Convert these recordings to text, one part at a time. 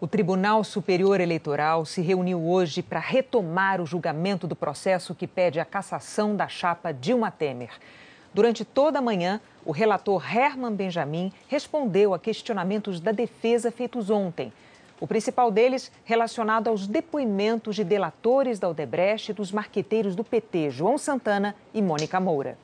O Tribunal Superior Eleitoral se reuniu hoje para retomar o julgamento do processo que pede a cassação da chapa Dilma Temer. Durante toda a manhã, o relator Herman Benjamin respondeu a questionamentos da defesa feitos ontem. O principal deles relacionado aos depoimentos de delatores da Odebrecht e dos marqueteiros do PT, João Santana e Mônica Moura.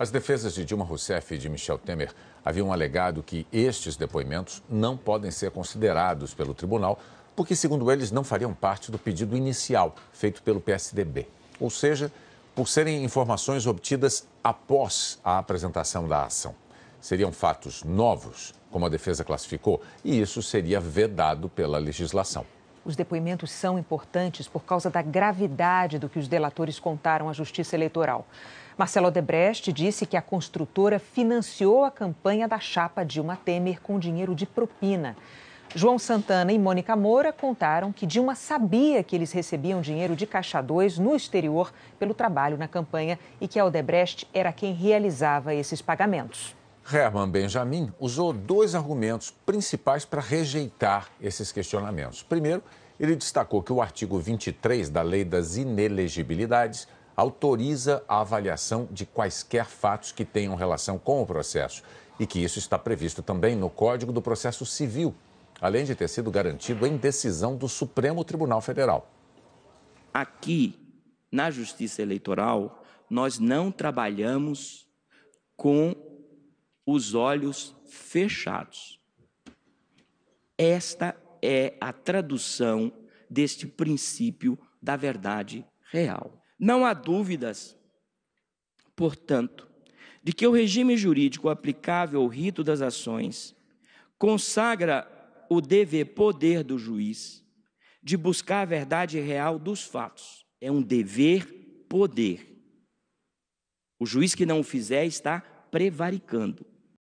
As defesas de Dilma Rousseff e de Michel Temer haviam alegado que estes depoimentos não podem ser considerados pelo tribunal, porque, segundo eles, não fariam parte do pedido inicial feito pelo PSDB. Ou seja, por serem informações obtidas após a apresentação da ação. Seriam fatos novos, como a defesa classificou, e isso seria vedado pela legislação. Os depoimentos são importantes por causa da gravidade do que os delatores contaram à Justiça Eleitoral. Marcelo Odebrecht disse que a construtora financiou a campanha da chapa Dilma Temer com dinheiro de propina. João Santana e Mônica Moura contaram que Dilma sabia que eles recebiam dinheiro de Caixa 2 no exterior pelo trabalho na campanha e que a Odebrecht era quem realizava esses pagamentos. Herman Benjamin usou dois argumentos principais para rejeitar esses questionamentos. Primeiro, ele destacou que o artigo 23 da Lei das Inelegibilidades autoriza a avaliação de quaisquer fatos que tenham relação com o processo e que isso está previsto também no Código do Processo Civil, além de ter sido garantido em decisão do Supremo Tribunal Federal. Aqui, na Justiça Eleitoral, nós não trabalhamos com os olhos fechados. Esta é a tradução deste princípio da verdade real. Não há dúvidas, portanto, de que o regime jurídico aplicável ao rito das ações consagra o dever poder do juiz de buscar a verdade real dos fatos. É um dever poder. O juiz que não o fizer está prevaricando.